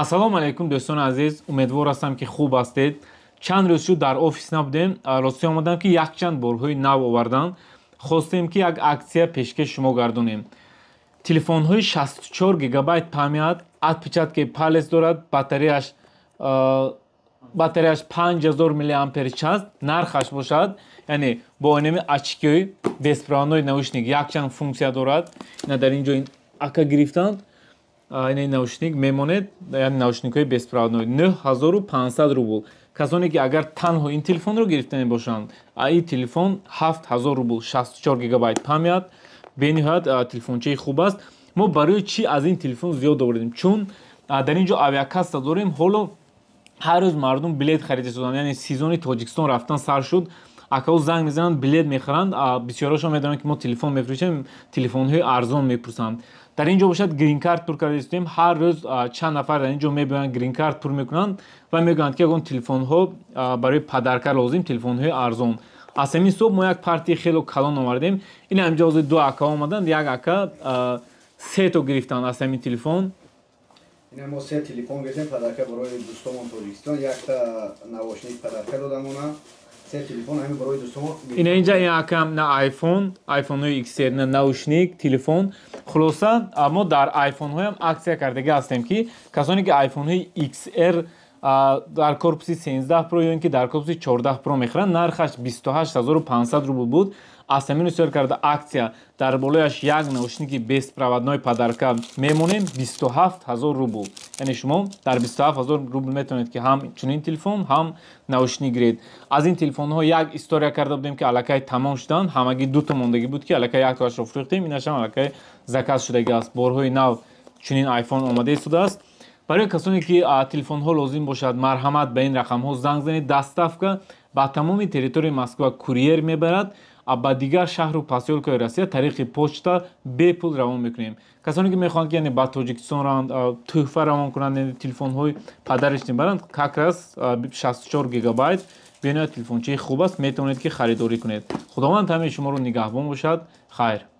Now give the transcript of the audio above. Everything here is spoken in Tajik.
ассалому алайкум дӯстони азиз умедвор ҳастам ки хуб ҳастед чанд рӯз шуд дар офис набудем рости омадам ки якчанд борҳои нав овардан хостем ки як аксия пешкеш шумо гардонем телефонҳои 64 гигабайт памият адпечат ки палес дорад батареяш батареяш 5000 милиампер-час нархаш бошад яъне бо айноми ачикиҳои беспроводной наушник якчанд функсия дорад ина дар ин ҷо ин ака гирифтанд айни наушник мемонед яъне наушникҳои беспроводноӣ 9500 рубл касоне ки агар танҳо ин телефонро гирифта мебошанд ин телефон 7000 рубл 64 гигабайт памят бениҳоят телефончаи хуб аст мо барои чӣ аз ин телефон зиёд овардем чун дар ин ҷо авиакасса дорем ҳоло ҳар рӯз мардум билет харида шуданд яъне сезони тоҷикистон рафтан сар шуд акаҳо занг мезананд билет мехаранд бисёрашон медонанд ки мо телефон мефурӯшем телефонҳои арзон мепурсанд дар ин ҷо бошад грин кард пур карда истодем ҳар рӯз чанд нафар дар ин ҷо мебиянд грин кард пур мекунанд ва мегӯянд ки ягон телефонҳо барои падарка лозим телефонҳои арзон аз ҳамин субҳ мо як партияи хело калон овардем ин ҳамҷози ду ака омаданд як ака сето гирифтанд аз ҳамин телефон мо се телефон гирифтем падарка барои дӯстомон тоҷикистон якта навошнии падарка додамонад ина инҷа ин акам на iphone айфонҳои xr на наушник телефон хулоса мо дар айфонҳоям аксия кардагӣ ҳастем ки касоне ки айфонҳои xr дар корпуси 17 про ё ин ки дар корпуси 14 про мехӯранд нархаш 28500 рубл буд аз ҳамин усёр карда аксия дар болояш як наушники бесправадной падарка мемонем 27000 рубл یعنی شما در هزار روبل میتونید که هم چنین تلفن هم نوشنی گرید از این تلفن ها یک استوریا کرده بودیم که علاقه تمام شدن همگی دو تا موندگی بود که علاقه یک تاش رو فروختیم اینش هم الکای شده گی است بورهای نو چنین آیفون ای است برای کسانی که تلفن ها لازم باشد مرحمت به این رقم ها زنگ زنید که به تمامی تریتوری مسکو کوریر میبرد ба дигар шаҳру поселкои россия тариқи почта бепул равон мекунем касоне ки мехоҳанд ки ба тоҷикистон раванд туҳфа равон кунанд телефонҳои падариштин баранд как раз 64 гигабайт бинояд телефончии хуб аст метавонед ки харидорӣ кунед худованд ҳамаи шуморо нигаҳбон бошад хайр